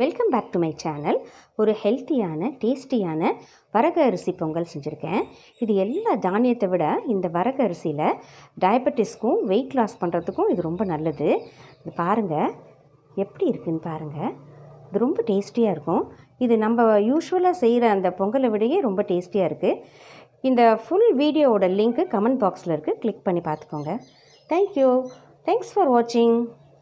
welcome back to my channel ஒரு ஹெல்த்தியான டேஸ்டியான வரக அரிசி பொங்கல் செஞ்சுருக்கேன் இது எல்லா தானியத்தை விட இந்த வரக அரிசியில் டயபெட்டிஸ்க்கும் வெயிட் லாஸ் பண்ணுறதுக்கும் இது ரொம்ப நல்லது இது பாருங்கள் எப்படி இருக்குதுன்னு பாருங்கள் இது ரொம்ப டேஸ்டியாக இருக்கும் இது நம்ம யூஸ்வலாக செய்கிற அந்த பொங்கலை விடையே ரொம்ப டேஸ்டியாக இருக்குது இந்த ஃபுல் வீடியோவோட லிங்க்கு கமெண்ட் பாக்ஸில் இருக்குது கிளிக் பண்ணி பார்த்துக்கோங்க தேங்க்யூ தேங்க்ஸ் ஃபார் வாட்சிங்